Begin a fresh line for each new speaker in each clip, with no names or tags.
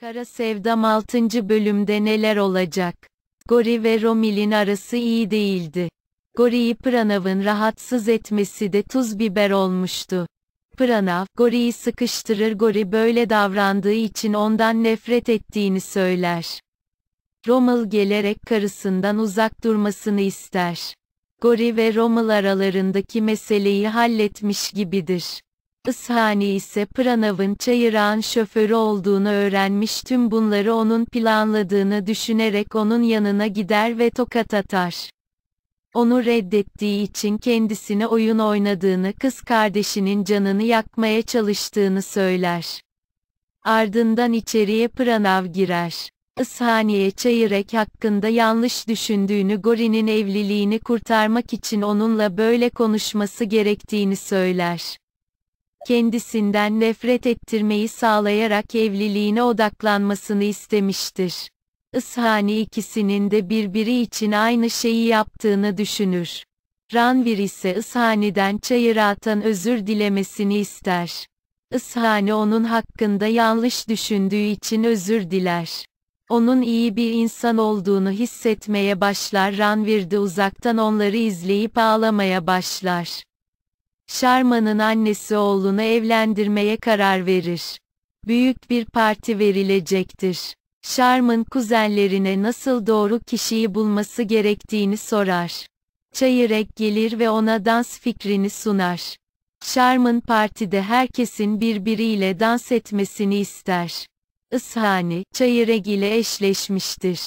Kara Sevdam 6. bölümde neler olacak? Gori ve Romil'in arası iyi değildi. Gori'yi Pranav'ın rahatsız etmesi de tuz biber olmuştu. Pranav, Gori'yi sıkıştırır Gori böyle davrandığı için ondan nefret ettiğini söyler. Rommel gelerek karısından uzak durmasını ister. Gori ve Rommel aralarındaki meseleyi halletmiş gibidir. Ishani ise Pranav'ın çayıran şoförü olduğunu öğrenmiş tüm bunları onun planladığını düşünerek onun yanına gider ve tokat atar. Onu reddettiği için kendisine oyun oynadığını kız kardeşinin canını yakmaya çalıştığını söyler. Ardından içeriye Pranav girer. Ishaniye Çayırek hakkında yanlış düşündüğünü Gori'nin evliliğini kurtarmak için onunla böyle konuşması gerektiğini söyler kendisinden nefret ettirmeyi sağlayarak evliliğine odaklanmasını istemiştir. Ishani ikisinin de birbiri için aynı şeyi yaptığını düşünür. Ranvir ise Ishani'den çayıratan özür dilemesini ister. Ishani onun hakkında yanlış düşündüğü için özür diler. Onun iyi bir insan olduğunu hissetmeye başlar Ranvir de uzaktan onları izleyip ağlamaya başlar. Sharma'nın annesi oğlunu evlendirmeye karar verir. Büyük bir parti verilecektir. Sharman kuzenlerine nasıl doğru kişiyi bulması gerektiğini sorar. Çayırek gelir ve ona dans fikrini sunar. Sharman partide herkesin birbiriyle dans etmesini ister. Ishani, Çayırek ile eşleşmiştir.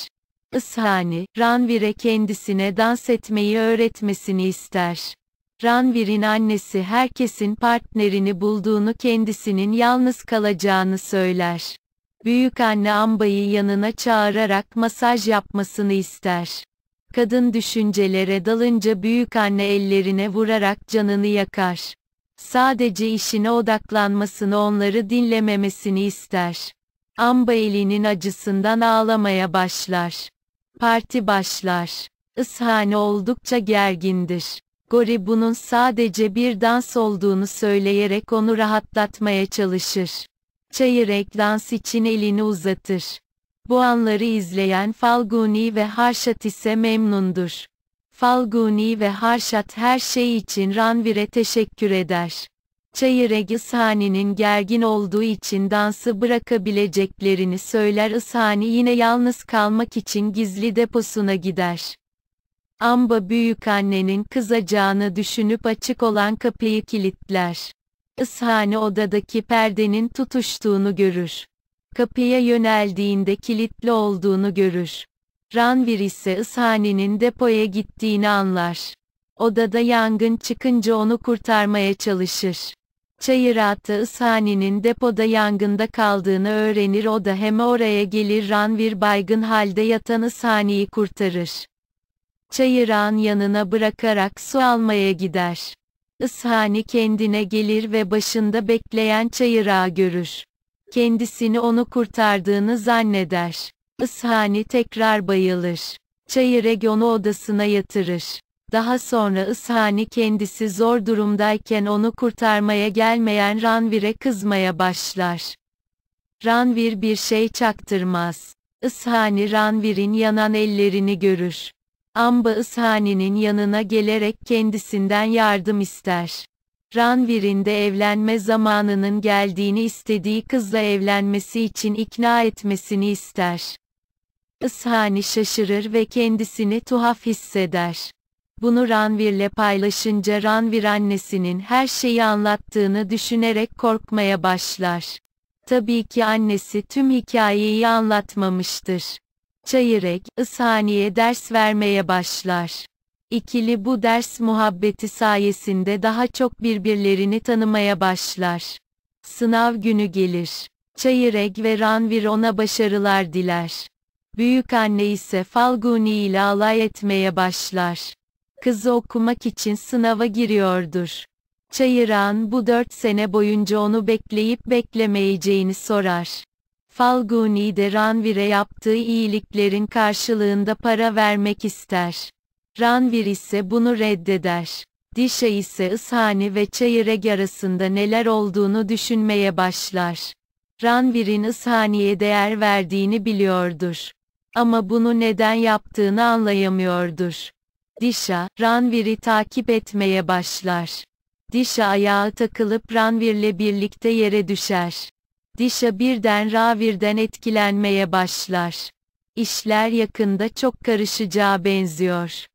Ishani, Ranvire kendisine dans etmeyi öğretmesini ister. Ranvir'in annesi herkesin partnerini bulduğunu kendisinin yalnız kalacağını söyler. Büyük anne Amba'yı yanına çağırarak masaj yapmasını ister. Kadın düşüncelere dalınca büyük anne ellerine vurarak canını yakar. Sadece işine odaklanmasını onları dinlememesini ister. Amba elinin acısından ağlamaya başlar. Parti başlar. Ishane oldukça gergindir. Gori bunun sadece bir dans olduğunu söyleyerek onu rahatlatmaya çalışır. Çayırek dans için elini uzatır. Bu anları izleyen Falguni ve Harşat ise memnundur. Falguni ve Harşat her şey için Ranvir'e teşekkür eder. Çayırek Ishani'nin gergin olduğu için dansı bırakabileceklerini söyler Ishani yine yalnız kalmak için gizli deposuna gider. Amba büyükannenin kızacağını düşünüp açık olan kapıyı kilitler. Ishane odadaki perdenin tutuştuğunu görür. Kapıya yöneldiğinde kilitli olduğunu görür. Ranvir ise ıshanenin depoya gittiğini anlar. Odada yangın çıkınca onu kurtarmaya çalışır. Çayıratı ıshanenin depoda yangında kaldığını öğrenir o da hem oraya gelir Ranvir baygın halde yatan ıshaneyi kurtarır çayırağın yanına bırakarak su almaya gider. Ishani kendine gelir ve başında bekleyen çayırağı görür. Kendisini onu kurtardığını zanneder. Ishani tekrar bayılır. Çayıreg onu odasına yatırır. Daha sonra Ishani kendisi zor durumdayken onu kurtarmaya gelmeyen Ranvir'e kızmaya başlar. Ranvir bir şey çaktırmaz. Ishani Ranvir'in yanan ellerini görür. Amba Ishani'nin yanına gelerek kendisinden yardım ister. Ranvir'in de evlenme zamanının geldiğini istediği kızla evlenmesi için ikna etmesini ister. Ishani şaşırır ve kendisini tuhaf hisseder. Bunu Ranvir'le paylaşınca Ranvir annesinin her şeyi anlattığını düşünerek korkmaya başlar. Tabii ki annesi tüm hikayeyi anlatmamıştır. Çayırek, Ishaniye ders vermeye başlar. İkili bu ders muhabbeti sayesinde daha çok birbirlerini tanımaya başlar. Sınav günü gelir. Çayırek ve Ranvir ona başarılar diler. Büyük anne ise Falguni ile alay etmeye başlar. Kızı okumak için sınava giriyordur. Çayıran bu dört sene boyunca onu bekleyip beklemeyeceğini sorar. Falguni de Ranvir'e yaptığı iyiliklerin karşılığında para vermek ister. Ranvir ise bunu reddeder. Dişa ise Ishani ve Çayıreg arasında neler olduğunu düşünmeye başlar. Ranvir'in Ishani'ye değer verdiğini biliyordur. Ama bunu neden yaptığını anlayamıyordur. Dişa, Ranvir'i takip etmeye başlar. Dişa ayağı takılıp Ranvir'le birlikte yere düşer. Disha birden Ravir'den etkilenmeye başlar. İşler yakında çok karışacağı benziyor.